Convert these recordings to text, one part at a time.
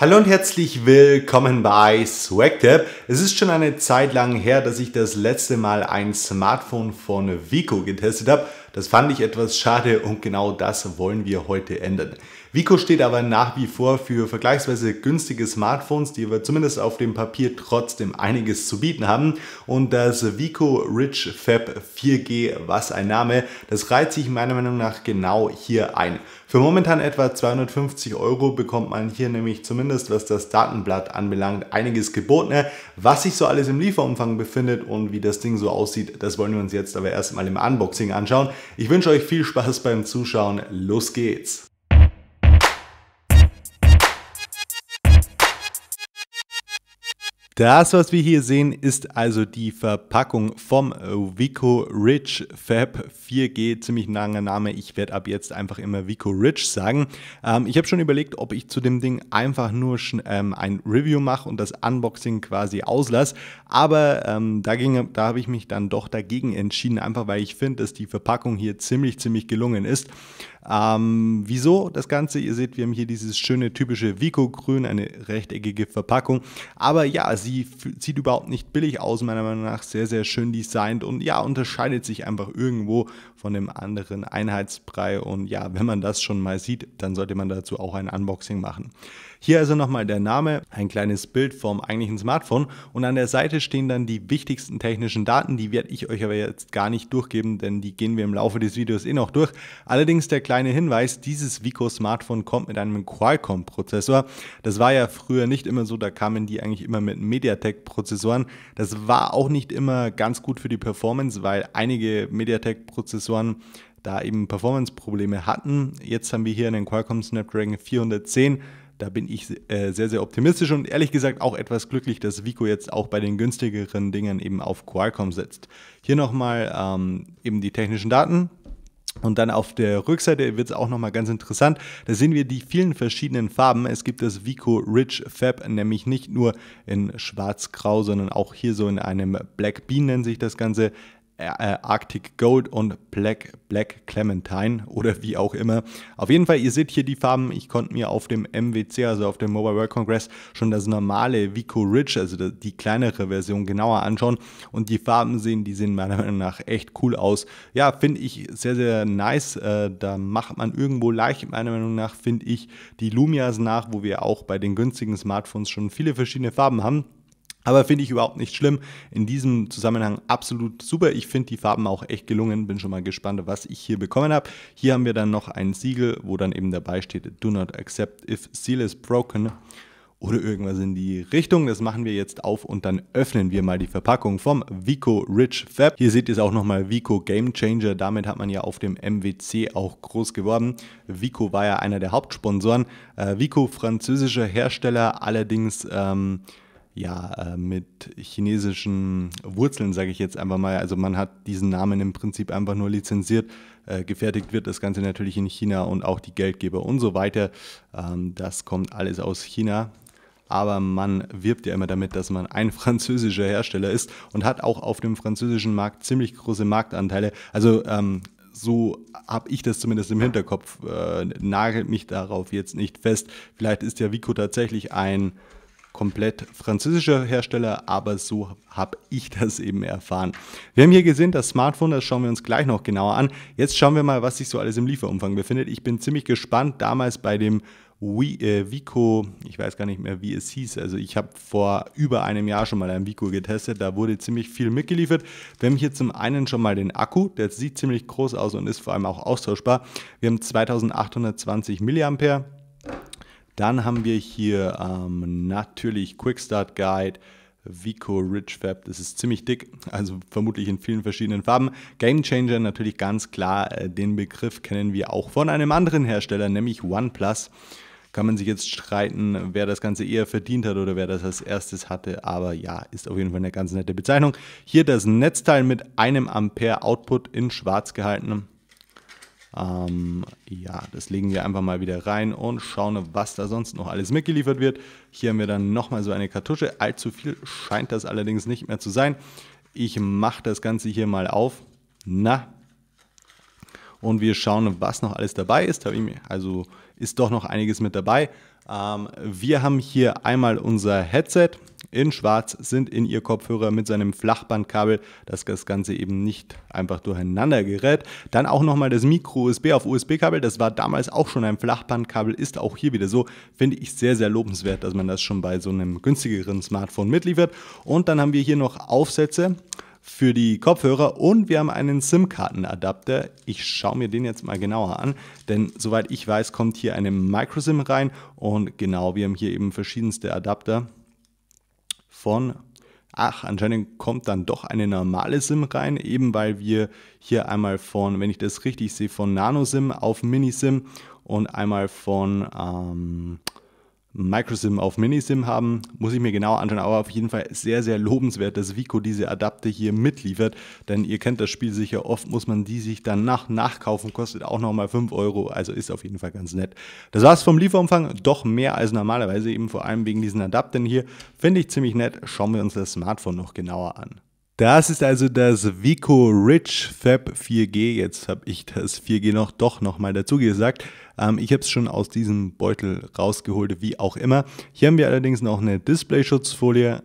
Hallo und herzlich willkommen bei SwagTap. Es ist schon eine Zeit lang her, dass ich das letzte Mal ein Smartphone von Vico getestet habe. Das fand ich etwas schade und genau das wollen wir heute ändern. Vico steht aber nach wie vor für vergleichsweise günstige Smartphones, die aber zumindest auf dem Papier trotzdem einiges zu bieten haben. Und das Vico Rich Fab 4G, was ein Name, das reiht sich meiner Meinung nach genau hier ein. Für momentan etwa 250 Euro bekommt man hier nämlich zumindest, was das Datenblatt anbelangt, einiges geboten. Was sich so alles im Lieferumfang befindet und wie das Ding so aussieht, das wollen wir uns jetzt aber erstmal im Unboxing anschauen. Ich wünsche euch viel Spaß beim Zuschauen. Los geht's! Das, was wir hier sehen, ist also die Verpackung vom Vico Rich Fab 4G. Ziemlich langer Name. Ich werde ab jetzt einfach immer Vico Rich sagen. Ähm, ich habe schon überlegt, ob ich zu dem Ding einfach nur ähm, ein Review mache und das Unboxing quasi auslasse. Aber ähm, da, da habe ich mich dann doch dagegen entschieden, einfach weil ich finde, dass die Verpackung hier ziemlich, ziemlich gelungen ist. Ähm, wieso das Ganze? Ihr seht, wir haben hier dieses schöne typische Vico-Grün, eine rechteckige Verpackung. Aber ja, sie sieht überhaupt nicht billig aus, meiner Meinung nach. Sehr, sehr schön designt und ja, unterscheidet sich einfach irgendwo von dem anderen Einheitsbrei. Und ja, wenn man das schon mal sieht, dann sollte man dazu auch ein Unboxing machen. Hier also nochmal der Name, ein kleines Bild vom eigentlichen Smartphone und an der Seite stehen dann die wichtigsten technischen Daten, die werde ich euch aber jetzt gar nicht durchgeben, denn die gehen wir im Laufe des Videos eh noch durch. Allerdings der kleine Hinweis, dieses Vico Smartphone kommt mit einem Qualcomm Prozessor. Das war ja früher nicht immer so, da kamen die eigentlich immer mit MediaTek Prozessoren. Das war auch nicht immer ganz gut für die Performance, weil einige MediaTek Prozessoren da eben Performance-Probleme hatten. Jetzt haben wir hier einen Qualcomm Snapdragon 410 da bin ich äh, sehr, sehr optimistisch und ehrlich gesagt auch etwas glücklich, dass Vico jetzt auch bei den günstigeren Dingen eben auf Qualcomm setzt. Hier nochmal ähm, eben die technischen Daten. Und dann auf der Rückseite wird es auch nochmal ganz interessant. Da sehen wir die vielen verschiedenen Farben. Es gibt das Vico Rich Fab nämlich nicht nur in schwarz-grau, sondern auch hier so in einem Black Bean nennt sich das Ganze. Äh, Arctic Gold und Black, Black Clementine oder wie auch immer. Auf jeden Fall, ihr seht hier die Farben. Ich konnte mir auf dem MWC, also auf dem Mobile World Congress, schon das normale Vico Rich, also die kleinere Version, genauer anschauen. Und die Farben sehen, die sehen meiner Meinung nach echt cool aus. Ja, finde ich sehr, sehr nice. Äh, da macht man irgendwo leicht, meiner Meinung nach, finde ich, die Lumias nach, wo wir auch bei den günstigen Smartphones schon viele verschiedene Farben haben. Aber finde ich überhaupt nicht schlimm. In diesem Zusammenhang absolut super. Ich finde die Farben auch echt gelungen. Bin schon mal gespannt, was ich hier bekommen habe. Hier haben wir dann noch ein Siegel, wo dann eben dabei steht, do not accept if seal is broken. Oder irgendwas in die Richtung. Das machen wir jetzt auf und dann öffnen wir mal die Verpackung vom Vico Rich Fab. Hier seht ihr es auch nochmal, Vico Game Changer. Damit hat man ja auf dem MWC auch groß geworben. Vico war ja einer der Hauptsponsoren. Äh, Vico, französischer Hersteller, allerdings... Ähm, ja, äh, mit chinesischen Wurzeln, sage ich jetzt einfach mal. Also man hat diesen Namen im Prinzip einfach nur lizenziert. Äh, gefertigt wird das Ganze natürlich in China und auch die Geldgeber und so weiter. Ähm, das kommt alles aus China. Aber man wirbt ja immer damit, dass man ein französischer Hersteller ist und hat auch auf dem französischen Markt ziemlich große Marktanteile. Also ähm, so habe ich das zumindest im Hinterkopf. Äh, nagelt mich darauf jetzt nicht fest. Vielleicht ist ja Vico tatsächlich ein komplett französischer Hersteller, aber so habe ich das eben erfahren. Wir haben hier gesehen, das Smartphone, das schauen wir uns gleich noch genauer an. Jetzt schauen wir mal, was sich so alles im Lieferumfang befindet. Ich bin ziemlich gespannt, damals bei dem We, äh, Vico, ich weiß gar nicht mehr, wie es hieß. Also ich habe vor über einem Jahr schon mal ein Vico getestet, da wurde ziemlich viel mitgeliefert. Wir haben hier zum einen schon mal den Akku, der sieht ziemlich groß aus und ist vor allem auch austauschbar. Wir haben 2820 Milliampere. Dann haben wir hier ähm, natürlich Start Guide, Vico Rich Fab, das ist ziemlich dick, also vermutlich in vielen verschiedenen Farben. Game Changer natürlich ganz klar, äh, den Begriff kennen wir auch von einem anderen Hersteller, nämlich OnePlus. Kann man sich jetzt streiten, wer das Ganze eher verdient hat oder wer das als erstes hatte, aber ja, ist auf jeden Fall eine ganz nette Bezeichnung. Hier das Netzteil mit einem Ampere Output in schwarz gehalten. Ähm, ja, das legen wir einfach mal wieder rein und schauen, was da sonst noch alles mitgeliefert wird. Hier haben wir dann nochmal so eine Kartusche. Allzu viel scheint das allerdings nicht mehr zu sein. Ich mache das Ganze hier mal auf. Na. Und wir schauen, was noch alles dabei ist. Also ist doch noch einiges mit dabei. Ähm, wir haben hier einmal unser Headset in Schwarz sind in ihr Kopfhörer mit seinem Flachbandkabel, dass das Ganze eben nicht einfach durcheinander gerät. Dann auch nochmal das Micro-USB auf USB-Kabel, das war damals auch schon ein Flachbandkabel, ist auch hier wieder so. Finde ich sehr, sehr lobenswert, dass man das schon bei so einem günstigeren Smartphone mitliefert. Und dann haben wir hier noch Aufsätze für die Kopfhörer und wir haben einen SIM-Kartenadapter. Ich schaue mir den jetzt mal genauer an, denn soweit ich weiß, kommt hier eine Micro-SIM rein und genau, wir haben hier eben verschiedenste Adapter von, ach, anscheinend kommt dann doch eine normale SIM rein, eben weil wir hier einmal von, wenn ich das richtig sehe, von Nano SIM auf Mini SIM und einmal von ähm, Microsim auf Minisim haben, muss ich mir genau anschauen, aber auf jeden Fall sehr, sehr lobenswert, dass Vico diese Adapte hier mitliefert, denn ihr kennt das Spiel sicher, oft muss man die sich danach nachkaufen, kostet auch nochmal 5 Euro, also ist auf jeden Fall ganz nett. Das war's vom Lieferumfang, doch mehr als normalerweise, eben vor allem wegen diesen Adaptern hier, finde ich ziemlich nett, schauen wir uns das Smartphone noch genauer an. Das ist also das Vico Rich Fab 4G. Jetzt habe ich das 4G noch doch nochmal dazu gesagt. Ähm, ich habe es schon aus diesem Beutel rausgeholt, wie auch immer. Hier haben wir allerdings noch eine Displayschutzfolie.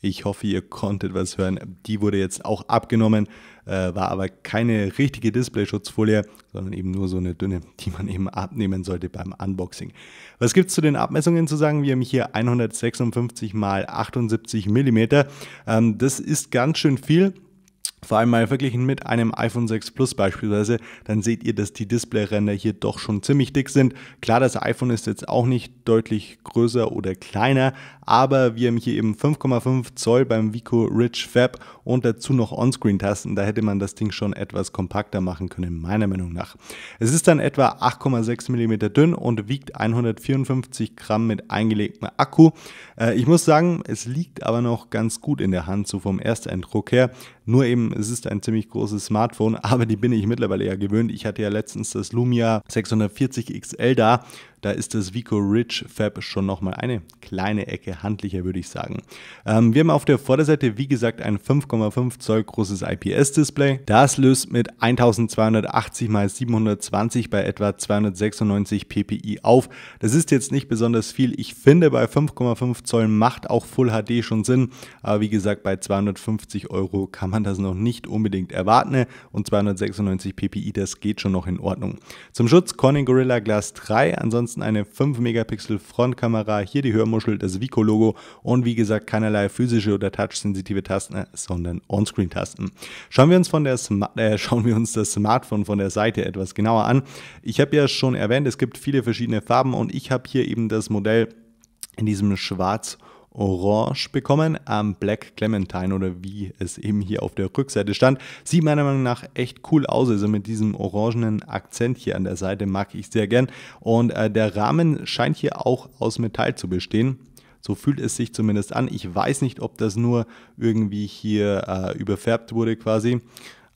Ich hoffe, ihr konntet was hören. Die wurde jetzt auch abgenommen äh, war aber keine richtige Displayschutzfolie, sondern eben nur so eine dünne, die man eben abnehmen sollte beim Unboxing. Was gibt es zu den Abmessungen zu sagen? Wir haben hier 156 x 78 mm. Ähm, das ist ganz schön viel vor allem mal verglichen mit einem iPhone 6 Plus beispielsweise, dann seht ihr, dass die Displayränder hier doch schon ziemlich dick sind. Klar, das iPhone ist jetzt auch nicht deutlich größer oder kleiner, aber wir haben hier eben 5,5 Zoll beim Vico Rich Fab und dazu noch Onscreen-Tasten. Da hätte man das Ding schon etwas kompakter machen können, meiner Meinung nach. Es ist dann etwa 8,6 mm dünn und wiegt 154 Gramm mit eingelegtem Akku. Äh, ich muss sagen, es liegt aber noch ganz gut in der Hand, so vom Ersteindruck her. Nur eben, es ist ein ziemlich großes Smartphone, aber die bin ich mittlerweile ja gewöhnt. Ich hatte ja letztens das Lumia 640 XL da da ist das Vico Rich Fab schon nochmal eine kleine Ecke handlicher, würde ich sagen. Ähm, wir haben auf der Vorderseite, wie gesagt, ein 5,5 Zoll großes IPS-Display. Das löst mit 1280 x 720 bei etwa 296 ppi auf. Das ist jetzt nicht besonders viel. Ich finde, bei 5,5 Zoll macht auch Full HD schon Sinn. Aber wie gesagt, bei 250 Euro kann man das noch nicht unbedingt erwarten. Und 296 ppi, das geht schon noch in Ordnung. Zum Schutz Corning Gorilla Glass 3. Ansonsten ansonsten eine 5-Megapixel-Frontkamera, hier die Hörmuschel, das Vico-Logo und wie gesagt keinerlei physische oder touchsensitive Tasten, äh, sondern On-Screen-Tasten. Schauen wir uns von der äh, schauen wir uns das Smartphone von der Seite etwas genauer an. Ich habe ja schon erwähnt, es gibt viele verschiedene Farben und ich habe hier eben das Modell in diesem Schwarz- Orange bekommen. Am Black Clementine oder wie es eben hier auf der Rückseite stand. Sieht meiner Meinung nach echt cool aus. Also mit diesem orangenen Akzent hier an der Seite mag ich sehr gern. Und äh, der Rahmen scheint hier auch aus Metall zu bestehen. So fühlt es sich zumindest an. Ich weiß nicht, ob das nur irgendwie hier äh, überfärbt wurde quasi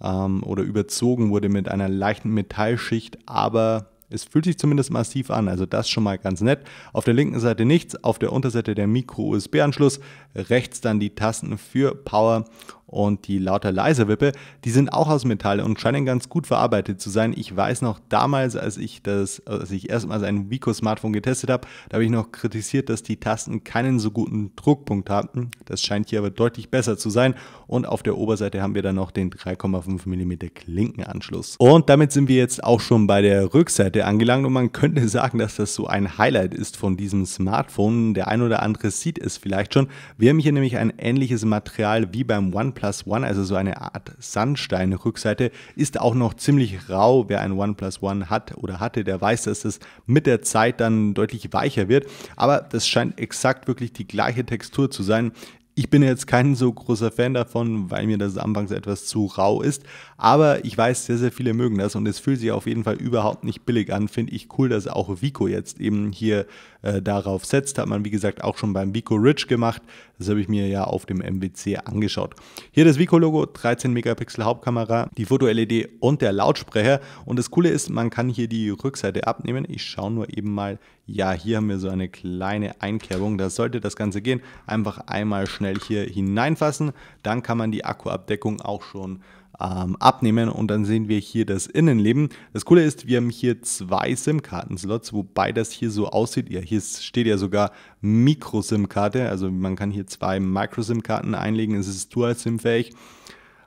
ähm, oder überzogen wurde mit einer leichten Metallschicht, aber es fühlt sich zumindest massiv an, also das schon mal ganz nett. Auf der linken Seite nichts, auf der Unterseite der Micro-USB-Anschluss, rechts dann die Tasten für Power und die lauter leiser Wippe, die sind auch aus Metall und scheinen ganz gut verarbeitet zu sein. Ich weiß noch damals, als ich das, als ich erstmals ein Vico Smartphone getestet habe, da habe ich noch kritisiert, dass die Tasten keinen so guten Druckpunkt hatten. Das scheint hier aber deutlich besser zu sein und auf der Oberseite haben wir dann noch den 3,5 mm Klinkenanschluss. Und damit sind wir jetzt auch schon bei der Rückseite angelangt und man könnte sagen, dass das so ein Highlight ist von diesem Smartphone. Der ein oder andere sieht es vielleicht schon. Wir haben hier nämlich ein ähnliches Material wie beim One OnePlus One, also so eine Art Sandstein-Rückseite, ist auch noch ziemlich rau. Wer ein OnePlus One hat oder hatte, der weiß, dass es mit der Zeit dann deutlich weicher wird. Aber das scheint exakt wirklich die gleiche Textur zu sein. Ich bin jetzt kein so großer Fan davon, weil mir das anfangs etwas zu rau ist. Aber ich weiß, sehr, sehr viele mögen das und es fühlt sich auf jeden Fall überhaupt nicht billig an. Finde ich cool, dass auch Vico jetzt eben hier äh, darauf setzt. Hat man, wie gesagt, auch schon beim Vico Rich gemacht. Das habe ich mir ja auf dem MWC angeschaut. Hier das Vico-Logo, 13 Megapixel Hauptkamera, die Foto-LED und der Lautsprecher. Und das Coole ist, man kann hier die Rückseite abnehmen. Ich schaue nur eben mal, ja, hier haben wir so eine kleine Einkerbung. Da sollte das Ganze gehen. Einfach einmal schnell hier hineinfassen. Dann kann man die Akkuabdeckung auch schon ähm, abnehmen und dann sehen wir hier das Innenleben. Das Coole ist, wir haben hier zwei SIM-Karten-Slots, wobei das hier so aussieht. Ja, hier steht ja sogar Micro-SIM-Karte, also man kann hier zwei Micro-SIM-Karten einlegen. Es ist Dual-SIM-fähig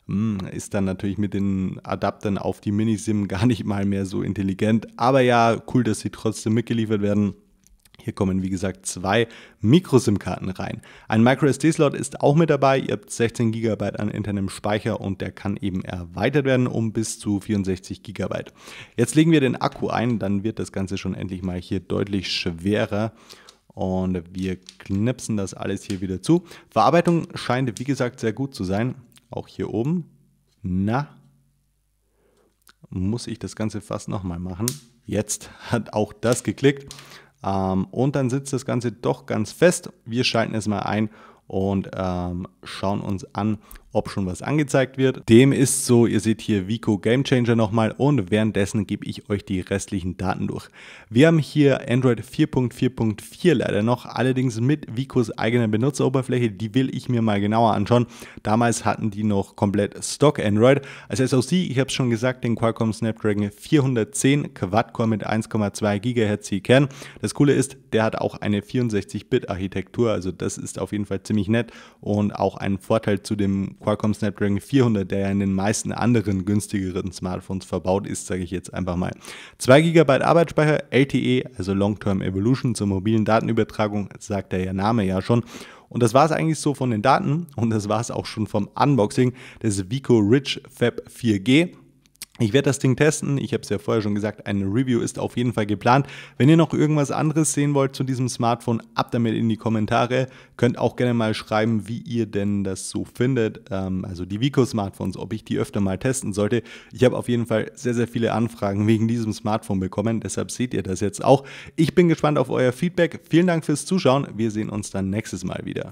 hm, ist dann natürlich mit den Adaptern auf die Minisim gar nicht mal mehr so intelligent. Aber ja, cool, dass sie trotzdem mitgeliefert werden. Hier kommen wie gesagt zwei Micro-SIM-Karten rein. Ein Micro-SD-Slot ist auch mit dabei. Ihr habt 16 GB an internem Speicher und der kann eben erweitert werden um bis zu 64 GB. Jetzt legen wir den Akku ein, dann wird das Ganze schon endlich mal hier deutlich schwerer und wir knipsen das alles hier wieder zu. Verarbeitung scheint wie gesagt sehr gut zu sein. Auch hier oben. Na, muss ich das Ganze fast nochmal machen. Jetzt hat auch das geklickt. Ähm, und dann sitzt das Ganze doch ganz fest. Wir schalten es mal ein und ähm, schauen uns an, ob schon was angezeigt wird. Dem ist so, ihr seht hier Vico Game Changer nochmal und währenddessen gebe ich euch die restlichen Daten durch. Wir haben hier Android 4.4.4 leider noch, allerdings mit Vicos eigener Benutzeroberfläche, die will ich mir mal genauer anschauen. Damals hatten die noch komplett Stock Android. Als SoC, ich habe es schon gesagt, den Qualcomm Snapdragon 410 Quad-Core mit 1,2 GHz Kern. Das Coole ist, der hat auch eine 64-Bit-Architektur, also das ist auf jeden Fall ziemlich nett und auch ein Vorteil zu dem Qualcomm Snapdragon 400, der ja in den meisten anderen günstigeren Smartphones verbaut ist, sage ich jetzt einfach mal. 2 GB Arbeitsspeicher, LTE, also Long Term Evolution zur mobilen Datenübertragung, sagt der Name ja schon. Und das war es eigentlich so von den Daten und das war es auch schon vom Unboxing des Vico Rich Fab 4G. Ich werde das Ding testen. Ich habe es ja vorher schon gesagt, eine Review ist auf jeden Fall geplant. Wenn ihr noch irgendwas anderes sehen wollt zu diesem Smartphone, ab damit in die Kommentare. Könnt auch gerne mal schreiben, wie ihr denn das so findet. Ähm, also die Vico-Smartphones, ob ich die öfter mal testen sollte. Ich habe auf jeden Fall sehr, sehr viele Anfragen wegen diesem Smartphone bekommen. Deshalb seht ihr das jetzt auch. Ich bin gespannt auf euer Feedback. Vielen Dank fürs Zuschauen. Wir sehen uns dann nächstes Mal wieder.